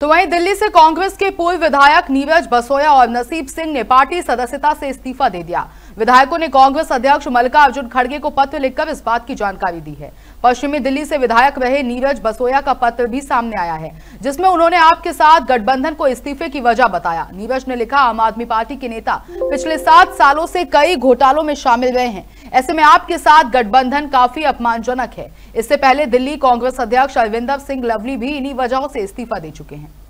तो वहीं दिल्ली से कांग्रेस के पूर्व विधायक नीरज बसोया और नसीब सिंह ने पार्टी सदस्यता से इस्तीफा दे दिया विधायकों ने कांग्रेस अध्यक्ष मल्लिकार्जुन खड़गे को पत्र लिखकर इस बात की जानकारी दी है पश्चिमी दिल्ली से विधायक रहे नीरज बसोया का पत्र भी सामने आया है जिसमें उन्होंने आपके साथ गठबंधन को इस्तीफे की वजह बताया नीरज ने लिखा आम आदमी पार्टी के नेता पिछले सात सालों से कई घोटालों में शामिल रहे हैं ऐसे में आपके साथ गठबंधन काफी अपमानजनक है इससे पहले दिल्ली कांग्रेस अध्यक्ष अरविंदर सिंह लवली भी इन्हीं वजहों से इस्तीफा दे चुके हैं